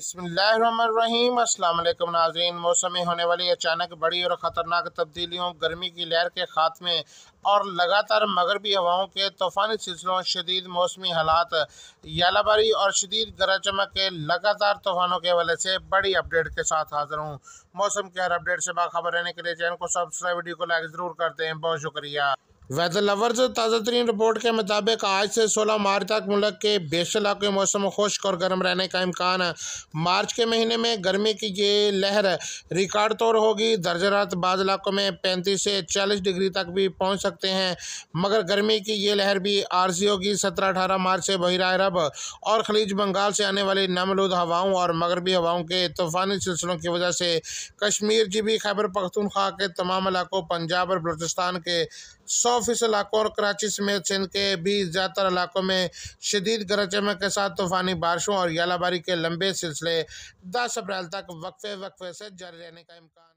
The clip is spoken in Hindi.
बसमीम अल्लाम नाजरीन मौसम में होने वाली अचानक बड़ी और ख़तरनाक तब्दीलियों गर्मी की लहर के ख़ात्मे और लगातार मगरबी हवाओं के तूफ़ानी सिलसिलों शदीद मौसमी हालात यालाबारी और शदीद गरज चमक के लगातार तूफ़ानों के वाले से बड़ी अपडेट के साथ हाजिर हूँ मौसम के हर अपडेट से बाखबर रहने के लिए चैनल को सब्सक्राइब वीडियो को लाइक ज़रूर करते हैं बहुत शुक्रिया वेदर लवर्स ताज़ा तरीन रिपोर्ट के मुताबिक आज से 16 मार्च तक मुल्क के बेश इलाके मौसम खुश्क और गर्म रहने का इम्कान है मार्च के महीने में गर्मी की ये लहर रिकॉर्ड तौर होगी रात बाद इलाकों में पैंतीस से चालीस डिग्री तक भी पहुँच सकते हैं मगर गर्मी की ये लहर भी आरजी होगी सत्रह अठारह मार्च से बहिरा अरब और खलीज बंगाल से आने वाली नमलूद हवाओं और मगरबी हवाओं के तूफ़ानी सिलसिलों की वजह से कश्मीर जी भी खैबर पख्तूनख्वा के तमाम इलाकों पंजाब और बलोचिस्तान के सौ ऑफिस इलाकों और कराची समेत सिंध के भी ज़्यादातर इलाकों में शदीद गरज चमक के साथ तूफ़ानी बारिशों और यालाबारी के लंबे सिलसिले दस अप्रैल तक वक्फे वक्फे से जारी रहने का इम्कान